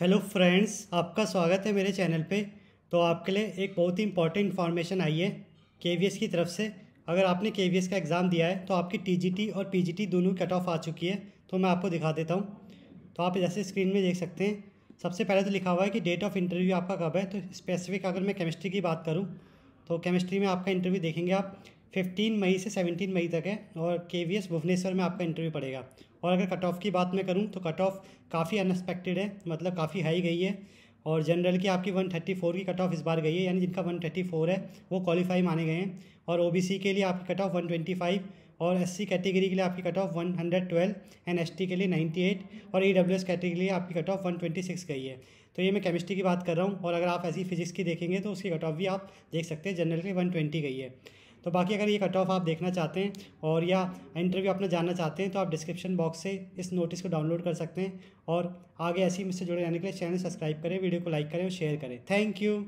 hello friends आपका स्वागत है मेरे चैनल पे तो आपके लिए एक बहुत ही इंपॉर्टेंट इन्फॉर्मेशन आई है के की तरफ से अगर आपने के का एग्ज़ाम दिया है तो आपकी टी और पी दोनों कट ऑफ आ चुकी है तो मैं आपको दिखा देता हूँ तो आप जैसे स्क्रीन में देख सकते हैं सबसे पहले तो लिखा हुआ है कि डेट ऑफ इंटरव्यू आपका कब है तो स्पेसिफिक अगर मैं केमिस्ट्री की बात करूँ तो केमिस्ट्री में आपका इंटरव्यू देखेंगे आप फिफ्टीन मई से सेवनटीन मई तक है और के वी एस भुवनेश्वर में आपका इंटरव्यू पड़ेगा और अगर कट ऑफ की बात मैं करूँ तो कट ऑफ काफ़ी अनएक्सपेक्टेड है मतलब काफ़ी हाई गई है और जनरल की आपकी 134 की कट ऑफ इस बार गई है यानी जिनका 134 है वो क्वालिफाई माने गए हैं और ओबीसी के लिए आपकी कट ऑफ 125 और एससी कैटेगरी के लिए आपकी कट ऑफ 112 एंड एसटी के लिए 98 और ईडब्ल्यूएस कैटेगरी के लिए आपकी कट ऑफ 126 गई है तो ये मैं केमिस्ट्री की बात कर रहा हूँ और अगर आप ऐसी फिजिक्स की देखेंगे तो उसकी कट ऑफ भी आप देख सकते हैं जनरल की वन गई है तो बाकी अगर ये कट ऑफ आप देखना चाहते हैं और या इंटरव्यू अपना जानना चाहते हैं तो आप डिस्क्रिप्शन बॉक्स से इस नोटिस को डाउनलोड कर सकते हैं और आगे ऐसी मुझसे जुड़े रहने के लिए चैनल सब्सक्राइब करें वीडियो को लाइक करें और शेयर करें थैंक यू